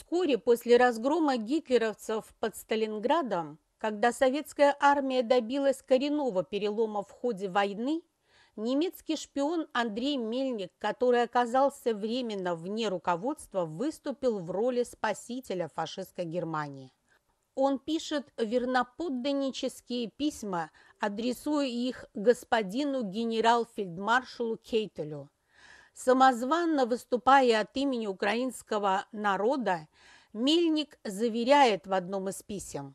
Вскоре после разгрома гитлеровцев под Сталинградом, когда советская армия добилась коренного перелома в ходе войны, немецкий шпион Андрей Мельник, который оказался временно вне руководства, выступил в роли спасителя фашистской Германии. Он пишет верноподданнические письма, адресуя их господину генерал-фельдмаршалу Кейтелю – Самозванно выступая от имени украинского народа, Мельник заверяет в одном из писем.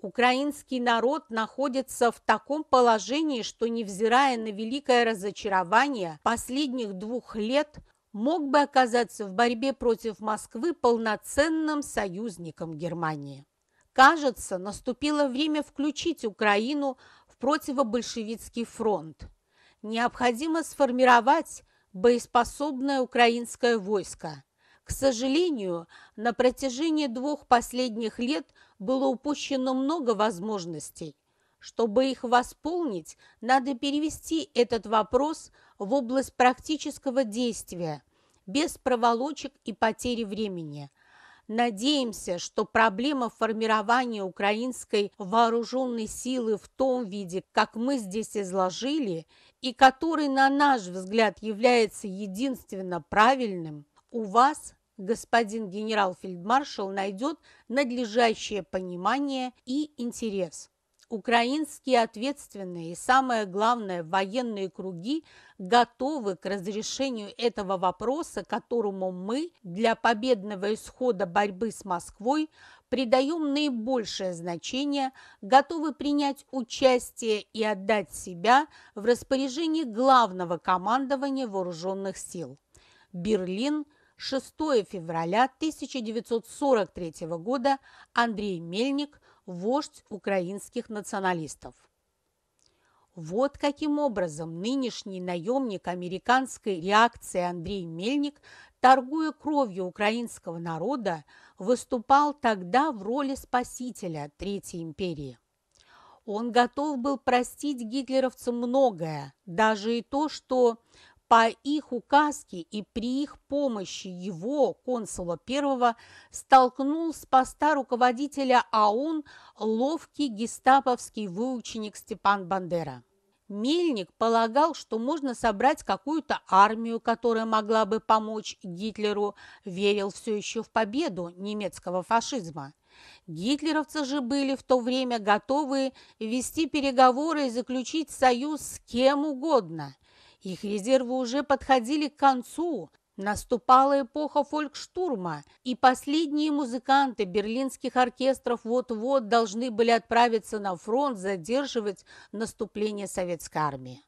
Украинский народ находится в таком положении, что, невзирая на великое разочарование последних двух лет, мог бы оказаться в борьбе против Москвы полноценным союзником Германии. Кажется, наступило время включить Украину в противобольшевистский фронт. Необходимо сформировать боеспособное украинское войско. К сожалению, на протяжении двух последних лет было упущено много возможностей. Чтобы их восполнить, надо перевести этот вопрос в область практического действия, без проволочек и потери времени. Надеемся, что проблема формирования украинской вооруженной силы в том виде, как мы здесь изложили – и который, на наш взгляд, является единственно правильным, у вас, господин генерал-фельдмаршал, найдет надлежащее понимание и интерес. Украинские ответственные и, самое главное, военные круги готовы к разрешению этого вопроса, которому мы для победного исхода борьбы с Москвой придаем наибольшее значение, готовы принять участие и отдать себя в распоряжении главного командования вооруженных сил. Берлин, 6 февраля 1943 года, Андрей Мельник, вождь украинских националистов. Вот каким образом нынешний наемник американской реакции Андрей Мельник, торгуя кровью украинского народа, выступал тогда в роли спасителя Третьей империи. Он готов был простить гитлеровцам многое, даже и то, что по их указке и при их помощи его, консула первого, столкнул с поста руководителя АУН ловкий гестаповский выученик Степан Бандера. Мельник полагал, что можно собрать какую-то армию, которая могла бы помочь Гитлеру, верил все еще в победу немецкого фашизма. Гитлеровцы же были в то время готовы вести переговоры и заключить союз с кем угодно. Их резервы уже подходили к концу, Наступала эпоха фолькштурма, и последние музыканты берлинских оркестров вот-вот должны были отправиться на фронт задерживать наступление советской армии.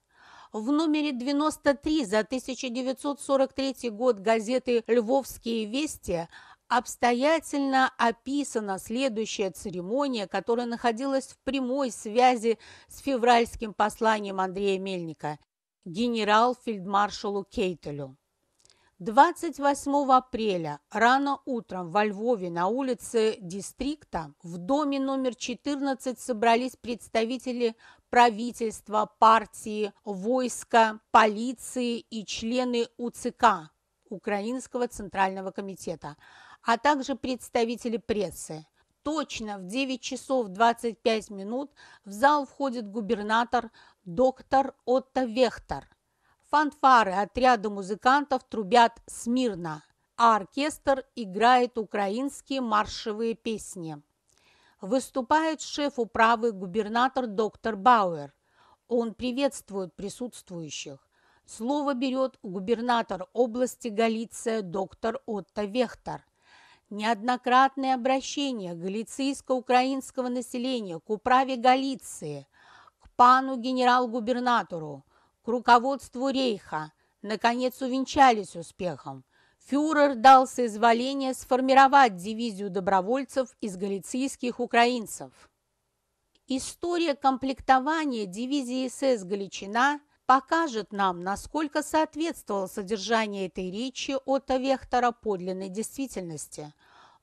В номере 93 за 1943 год газеты «Львовские вести» обстоятельно описана следующая церемония, которая находилась в прямой связи с февральским посланием Андрея Мельника генерал-фельдмаршалу Кейтелю. 28 апреля рано утром во Львове на улице Дистрикта в доме номер 14 собрались представители правительства, партии, войска, полиции и члены УЦК Украинского Центрального комитета, а также представители прессы. Точно в 9 часов 25 минут в зал входит губернатор доктор Отто Вехтер – Фанфары отряда музыкантов трубят смирно, а оркестр играет украинские маршевые песни. Выступает шеф управы губернатор доктор Бауэр. Он приветствует присутствующих. Слово берет губернатор области Галиция доктор Отто Вехтер. Неоднократное обращение галицийско-украинского населения к управе Галиции, к пану генерал-губернатору к руководству рейха наконец увенчались успехом. Фюрер дал соизволение сформировать дивизию добровольцев из галицийских украинцев. История комплектования дивизии СС «Галичина» покажет нам, насколько соответствовало содержание этой речи Отто Вехтера подлинной действительности.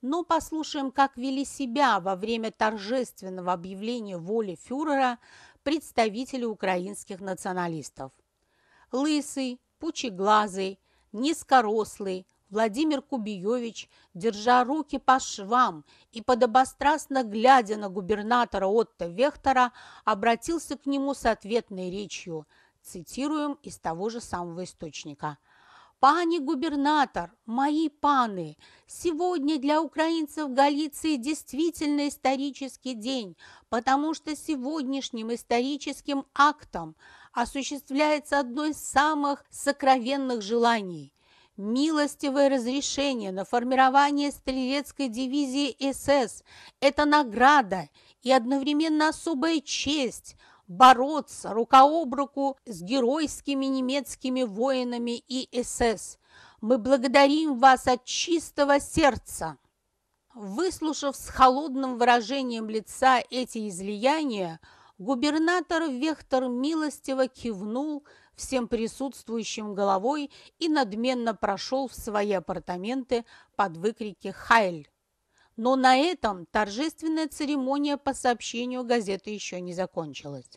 Но ну, послушаем, как вели себя во время торжественного объявления воли фюрера представители украинских националистов. Лысый, пучеглазый, низкорослый Владимир Кубиевич, держа руки по швам и подобострастно глядя на губернатора Отто Вехтера, обратился к нему с ответной речью, цитируем из того же самого источника – «Пани губернатор, мои паны, сегодня для украинцев Галиции действительно исторический день, потому что сегодняшним историческим актом осуществляется одно из самых сокровенных желаний – милостивое разрешение на формирование стрелецкой дивизии СС – это награда и одновременно особая честь – бороться рука об руку с геройскими немецкими воинами и СС. Мы благодарим вас от чистого сердца. Выслушав с холодным выражением лица эти излияния, губернатор Вехтер милостиво кивнул всем присутствующим головой и надменно прошел в свои апартаменты под выкрики «Хайль!». Но на этом торжественная церемония по сообщению газеты еще не закончилась.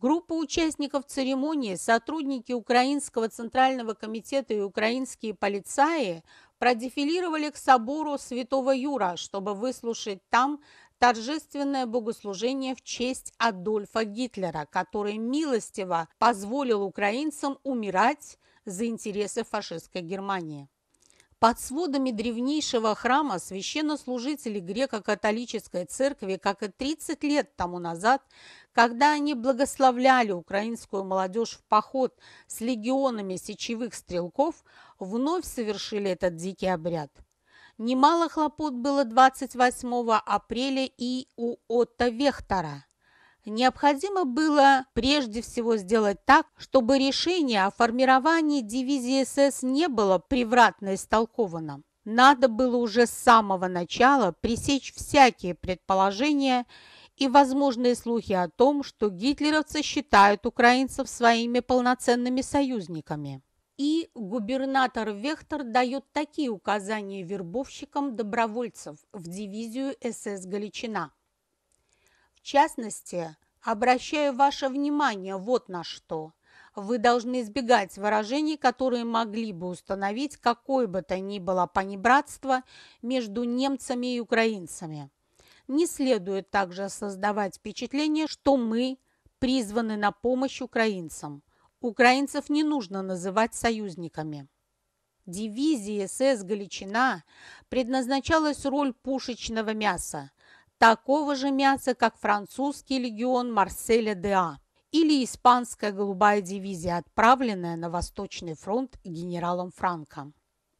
Группа участников церемонии, сотрудники Украинского Центрального комитета и украинские полицаи продефилировали к собору Святого Юра, чтобы выслушать там торжественное богослужение в честь Адольфа Гитлера, который милостиво позволил украинцам умирать за интересы фашистской Германии. Под сводами древнейшего храма священнослужители греко-католической церкви, как и 30 лет тому назад, когда они благословляли украинскую молодежь в поход с легионами сечевых стрелков, вновь совершили этот дикий обряд. Немало хлопот было 28 апреля и у Отто Вехтера необходимо было прежде всего сделать так, чтобы решение о формировании дивизии СС не было превратно истолковано. Надо было уже с самого начала пресечь всякие предположения и возможные слухи о том, что гитлеровцы считают украинцев своими полноценными союзниками. И губернатор Вехтер дает такие указания вербовщикам добровольцев в дивизию СС «Галичина». В частности, обращаю ваше внимание вот на что. Вы должны избегать выражений, которые могли бы установить какое бы то ни было понебратство между немцами и украинцами. Не следует также создавать впечатление, что мы призваны на помощь украинцам. Украинцев не нужно называть союзниками. Дивизия СС «Галичина» предназначалась роль пушечного мяса, такого же мяса, как французский легион Марселя Деа или испанская голубая дивизия, отправленная на Восточный фронт генералом Франком.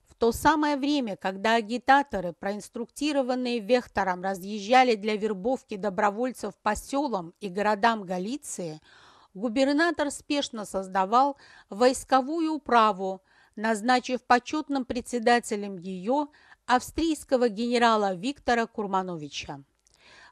В то самое время, когда агитаторы, проинструктированные Вехтором, разъезжали для вербовки добровольцев по селам и городам Галиции, губернатор спешно создавал войсковую управу, назначив почетным председателем ее австрийского генерала Виктора Курмановича.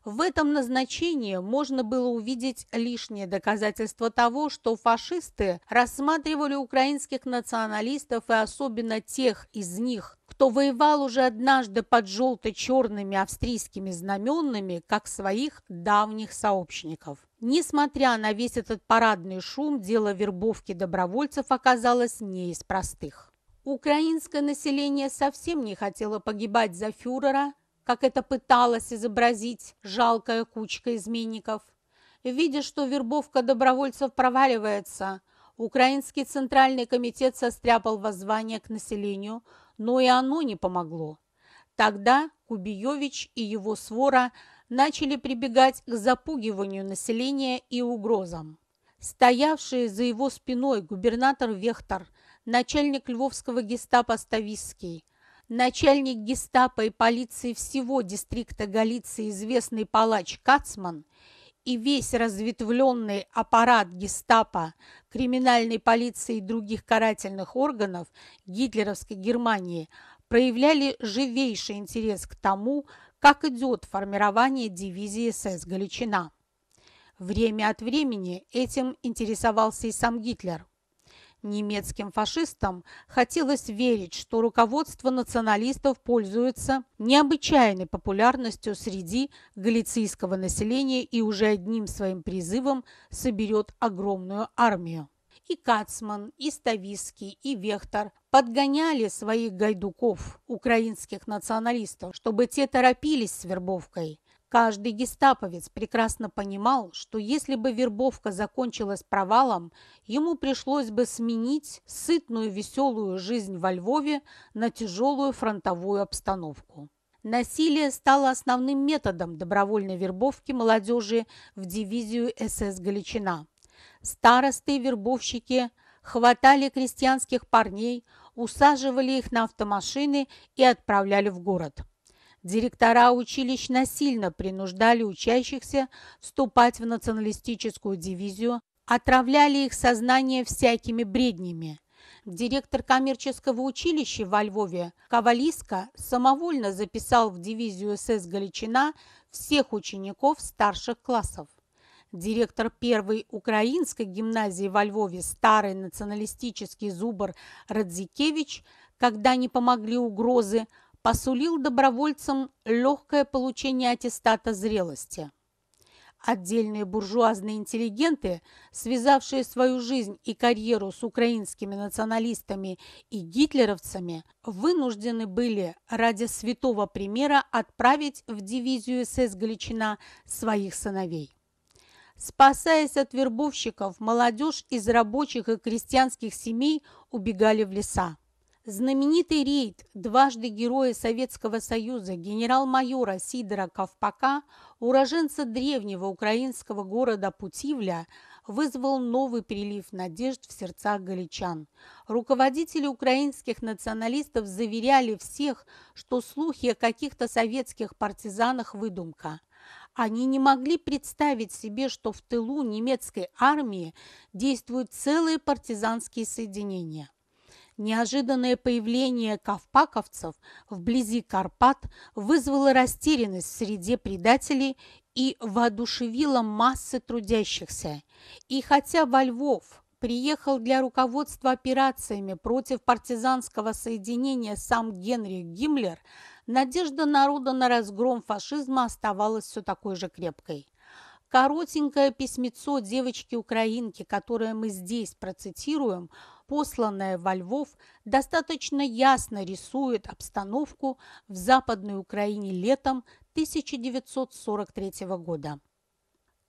В этом назначении можно было увидеть лишнее доказательство того, что фашисты рассматривали украинских националистов и особенно тех из них, кто воевал уже однажды под желто-черными австрийскими знаменами, как своих давних сообщников. Несмотря на весь этот парадный шум, дело вербовки добровольцев оказалось не из простых. Украинское население совсем не хотело погибать за фюрера, как это пыталась изобразить жалкая кучка изменников. Видя, что вербовка добровольцев проваливается, Украинский Центральный комитет состряпал воззвание к населению, но и оно не помогло. Тогда Кубиевич и его свора начали прибегать к запугиванию населения и угрозам. Стоявший за его спиной губернатор Вехтер, начальник львовского гестапо Ставиский, начальник гестапо и полиции всего дистрикта Галиции известный палач Кацман и весь разветвленный аппарат гестапо, криминальной полиции и других карательных органов гитлеровской Германии проявляли живейший интерес к тому, как идет формирование дивизии СС «Галичина». Время от времени этим интересовался и сам Гитлер. Немецким фашистам хотелось верить, что руководство националистов пользуется необычайной популярностью среди галицийского населения и уже одним своим призывом соберет огромную армию. И Кацман, и Ставиский, и Вехтер подгоняли своих гайдуков, украинских националистов, чтобы те торопились с вербовкой – Каждый гестаповец прекрасно понимал, что если бы вербовка закончилась провалом, ему пришлось бы сменить сытную веселую жизнь во Львове на тяжелую фронтовую обстановку. Насилие стало основным методом добровольной вербовки молодежи в дивизию СС «Галичина». Старосты-вербовщики хватали крестьянских парней, усаживали их на автомашины и отправляли в город – Директора училищ насильно принуждали учащихся вступать в националистическую дивизию, отравляли их сознание всякими бреднями. Директор коммерческого училища во Львове Ковалиска самовольно записал в дивизию СС Галичина всех учеников старших классов. Директор первой украинской гимназии во Львове старый националистический зубр Радзикевич, когда не помогли угрозы, посулил добровольцам легкое получение аттестата зрелости. Отдельные буржуазные интеллигенты, связавшие свою жизнь и карьеру с украинскими националистами и гитлеровцами, вынуждены были ради святого примера отправить в дивизию СС Галичина своих сыновей. Спасаясь от вербовщиков, молодежь из рабочих и крестьянских семей убегали в леса. Знаменитый рейд дважды Героя Советского Союза генерал-майора Сидора Кавпака, уроженца древнего украинского города Путивля, вызвал новый прилив надежд в сердцах галичан. Руководители украинских националистов заверяли всех, что слухи о каких-то советских партизанах – выдумка. Они не могли представить себе, что в тылу немецкой армии действуют целые партизанские соединения – Неожиданное появление кавпаковцев вблизи Карпат вызвало растерянность в среде предателей и воодушевило массы трудящихся. И хотя во Львов приехал для руководства операциями против партизанского соединения сам Генрих Гиммлер, надежда народа на разгром фашизма оставалась все такой же крепкой. Коротенькое письмецо девочки-украинки, которое мы здесь процитируем – посланная во Львов, достаточно ясно рисует обстановку в Западной Украине летом 1943 года.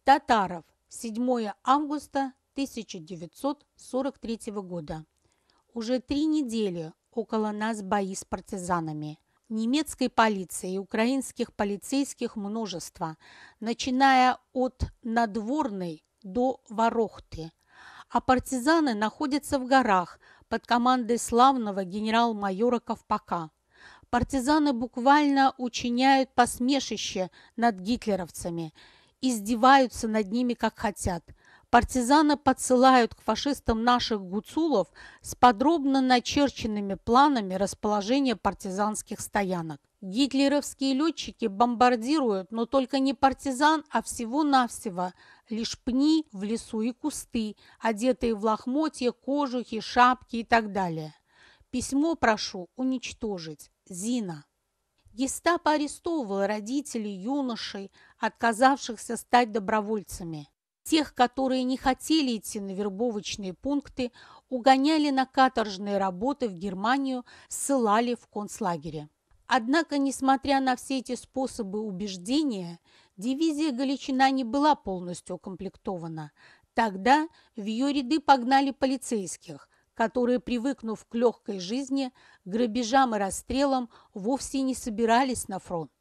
Татаров. 7 августа 1943 года. Уже три недели около нас бои с партизанами. Немецкой полиции и украинских полицейских множество, начиная от Надворной до Ворохты – а партизаны находятся в горах под командой славного генерал-майора Ковпака. Партизаны буквально учиняют посмешище над гитлеровцами, издеваются над ними как хотят. Партизаны подсылают к фашистам наших гуцулов с подробно начерченными планами расположения партизанских стоянок. Гитлеровские летчики бомбардируют, но только не партизан, а всего-навсего лишь пни в лесу и кусты, одетые в лохмотья, кожухи, шапки и так далее. Письмо прошу уничтожить. Зина. Гестапо арестовывало родителей юношей, отказавшихся стать добровольцами. Тех, которые не хотели идти на вербовочные пункты, угоняли на каторжные работы в Германию, ссылали в концлагеря. Однако, несмотря на все эти способы убеждения, дивизия Галичина не была полностью укомплектована. Тогда в ее ряды погнали полицейских, которые, привыкнув к легкой жизни, грабежам и расстрелам, вовсе не собирались на фронт.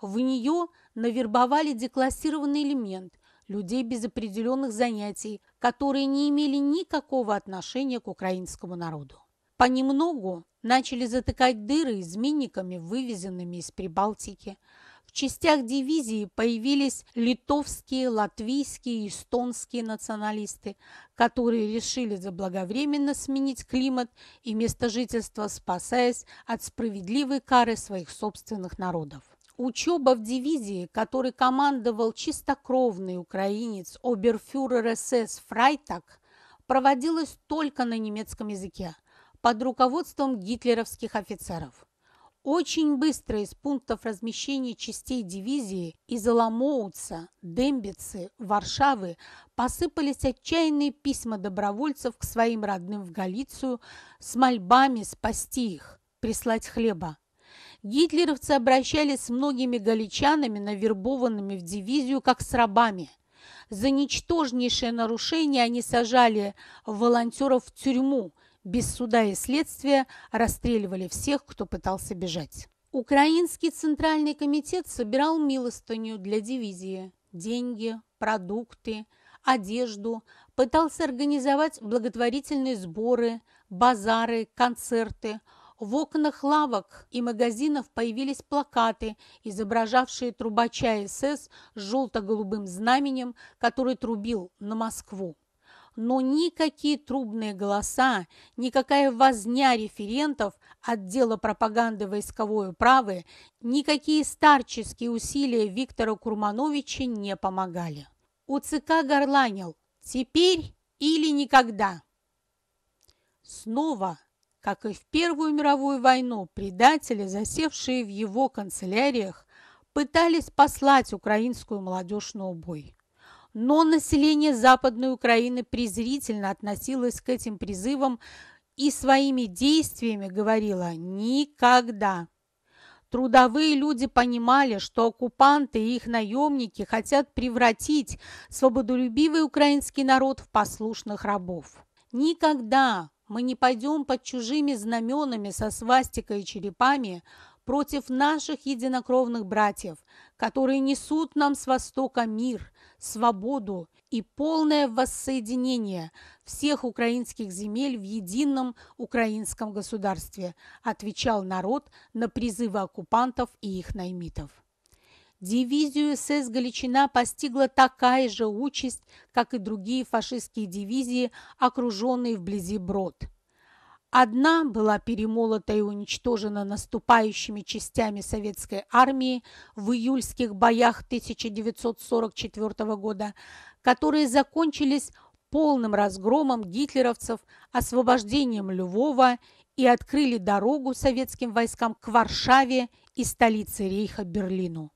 В нее навербовали деклассированный элемент – людей без определенных занятий, которые не имели никакого отношения к украинскому народу. Понемногу начали затыкать дыры изменниками, вывезенными из Прибалтики. В частях дивизии появились литовские, латвийские и эстонские националисты, которые решили заблаговременно сменить климат и место жительства, спасаясь от справедливой кары своих собственных народов. Учеба в дивизии, которой командовал чистокровный украинец оберфюрер СС Фрайтак, проводилась только на немецком языке – под руководством гитлеровских офицеров. Очень быстро из пунктов размещения частей дивизии из Аламоутса, Дембицы, Варшавы посыпались отчаянные письма добровольцев к своим родным в Галицию с мольбами спасти их, прислать хлеба. Гитлеровцы обращались с многими галичанами, навербованными в дивизию, как с рабами – за ничтожнейшее нарушение они сажали волонтеров в тюрьму, без суда и следствия расстреливали всех, кто пытался бежать. Украинский Центральный комитет собирал милостыню для дивизии, деньги, продукты, одежду, пытался организовать благотворительные сборы, базары, концерты. В окнах лавок и магазинов появились плакаты, изображавшие трубача СС с желто-голубым знаменем, который трубил на Москву но никакие трубные голоса, никакая возня референтов отдела пропаганды войсковой управы, никакие старческие усилия Виктора Курмановича не помогали. У ЦК горланил «теперь или никогда». Снова, как и в Первую мировую войну, предатели, засевшие в его канцеляриях, пытались послать украинскую молодежь на убой но население Западной Украины презрительно относилось к этим призывам и своими действиями говорило «никогда». Трудовые люди понимали, что оккупанты и их наемники хотят превратить свободолюбивый украинский народ в послушных рабов. Никогда мы не пойдем под чужими знаменами со свастикой и черепами против наших единокровных братьев, которые несут нам с Востока мир, свободу и полное воссоединение всех украинских земель в едином украинском государстве, отвечал народ на призывы оккупантов и их наймитов. Дивизию СС Галичина постигла такая же участь, как и другие фашистские дивизии, окруженные вблизи Брод – Одна была перемолота и уничтожена наступающими частями советской армии в июльских боях 1944 года, которые закончились полным разгромом гитлеровцев, освобождением Львова и открыли дорогу советским войскам к Варшаве и столице рейха Берлину.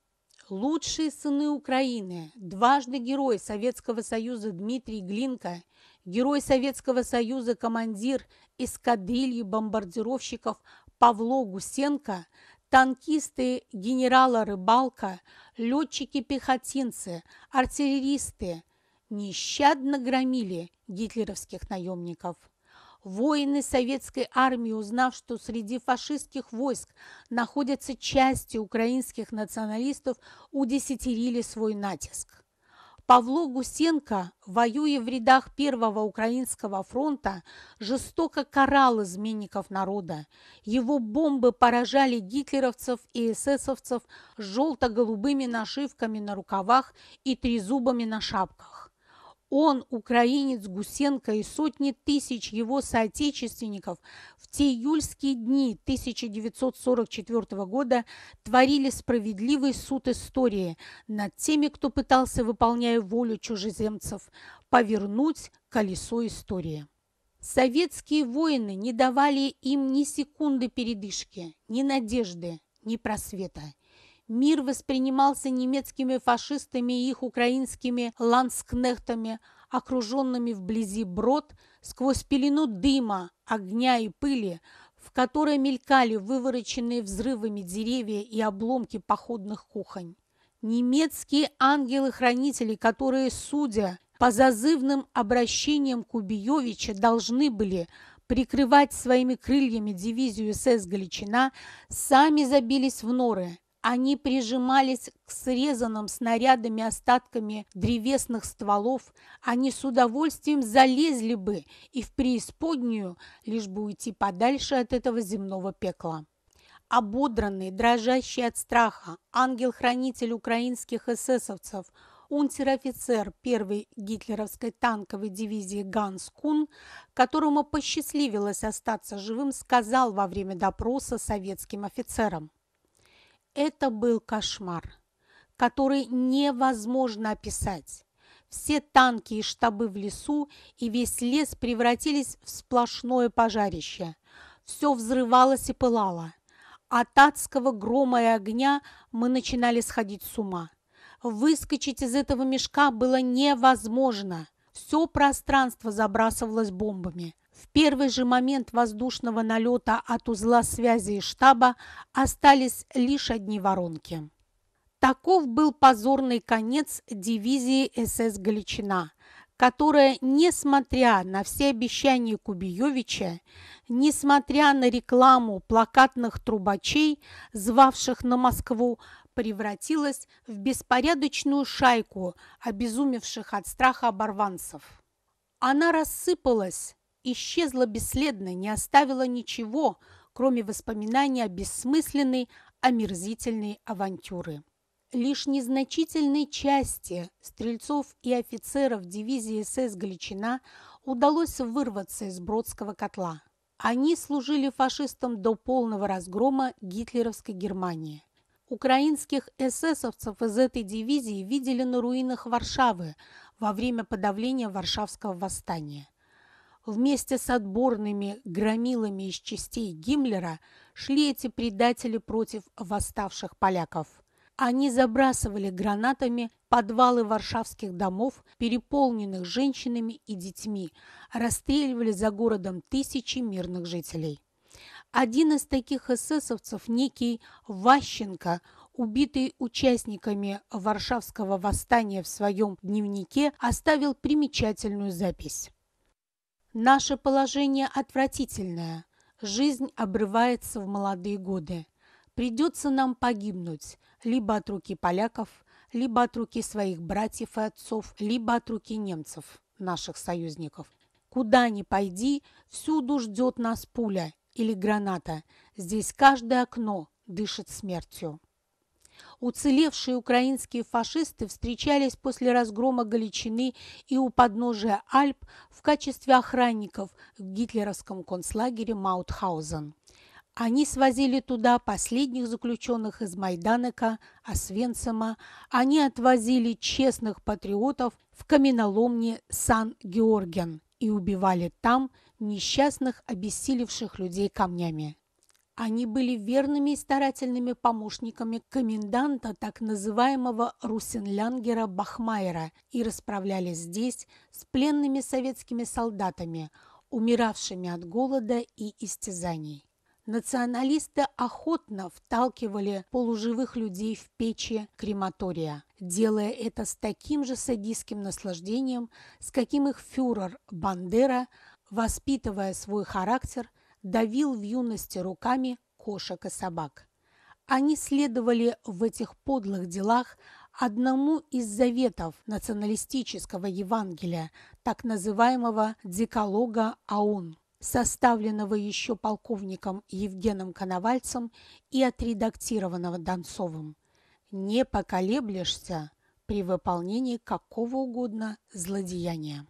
Лучшие сыны Украины, дважды герой Советского Союза Дмитрий Глинка, герой Советского Союза командир эскадрильи бомбардировщиков Павло Гусенко, танкисты генерала Рыбалка, летчики-пехотинцы, артиллеристы нещадно громили гитлеровских наемников. Воины советской армии, узнав, что среди фашистских войск находятся части украинских националистов, удесятерили свой натиск. Павло Гусенко, воюя в рядах Первого Украинского фронта, жестоко карал изменников народа. Его бомбы поражали гитлеровцев и эсэсовцев с желто-голубыми нашивками на рукавах и трезубами на шапках. Он, украинец Гусенко и сотни тысяч его соотечественников в те июльские дни 1944 года творили справедливый суд истории над теми, кто пытался, выполняя волю чужеземцев, повернуть колесо истории. Советские воины не давали им ни секунды передышки, ни надежды, ни просвета. Мир воспринимался немецкими фашистами и их украинскими ланскнехтами, окруженными вблизи брод, сквозь пелену дыма, огня и пыли, в которой мелькали вывороченные взрывами деревья и обломки походных кухонь. Немецкие ангелы-хранители, которые, судя по зазывным обращениям Кубиевича, должны были прикрывать своими крыльями дивизию СС Галичина, сами забились в норы – они прижимались к срезанным снарядами остатками древесных стволов, они с удовольствием залезли бы и в преисподнюю, лишь бы уйти подальше от этого земного пекла. Ободранный, дрожащий от страха, ангел-хранитель украинских эсэсовцев, унтер-офицер первой гитлеровской танковой дивизии Ганс Кун, которому посчастливилось остаться живым, сказал во время допроса советским офицерам – это был кошмар, который невозможно описать. Все танки и штабы в лесу и весь лес превратились в сплошное пожарище. Все взрывалось и пылало. От адского грома и огня мы начинали сходить с ума. Выскочить из этого мешка было невозможно. Все пространство забрасывалось бомбами. В первый же момент воздушного налета от узла связи и штаба остались лишь одни воронки. Таков был позорный конец дивизии СС «Галичина», которая, несмотря на все обещания Кубиевича, несмотря на рекламу плакатных трубачей, звавших на Москву, превратилась в беспорядочную шайку обезумевших от страха оборванцев. Она рассыпалась, исчезла бесследно, не оставила ничего, кроме воспоминаний о бессмысленной, омерзительной авантюры. Лишь незначительной части стрельцов и офицеров дивизии СС Галичина удалось вырваться из Бродского котла. Они служили фашистам до полного разгрома гитлеровской Германии. Украинских эсэсовцев из этой дивизии видели на руинах Варшавы во время подавления Варшавского восстания. Вместе с отборными громилами из частей Гиммлера шли эти предатели против восставших поляков. Они забрасывали гранатами подвалы варшавских домов, переполненных женщинами и детьми, расстреливали за городом тысячи мирных жителей. Один из таких эсэсовцев, некий Ващенко, убитый участниками Варшавского восстания в своем дневнике, оставил примечательную запись. Наше положение отвратительное. Жизнь обрывается в молодые годы. Придется нам погибнуть либо от руки поляков, либо от руки своих братьев и отцов, либо от руки немцев, наших союзников. Куда ни пойди, всюду ждет нас пуля или граната. Здесь каждое окно дышит смертью. Уцелевшие украинские фашисты встречались после разгрома Галичины и у подножия Альп в качестве охранников в гитлеровском концлагере Маутхаузен. Они свозили туда последних заключенных из Майданека, Освенцима. Они отвозили честных патриотов в каменоломне Сан-Георген и убивали там несчастных обессилевших людей камнями. Они были верными и старательными помощниками коменданта так называемого Русинлянгера Бахмайера и расправлялись здесь с пленными советскими солдатами, умиравшими от голода и истязаний. Националисты охотно вталкивали полуживых людей в печи крематория, делая это с таким же садистским наслаждением, с каким их фюрер Бандера, воспитывая свой характер – давил в юности руками кошек и собак. Они следовали в этих подлых делах одному из заветов националистического Евангелия, так называемого «декалога АУН», составленного еще полковником Евгеном Коновальцем и отредактированного Донцовым. «Не поколеблешься при выполнении какого угодно злодеяния».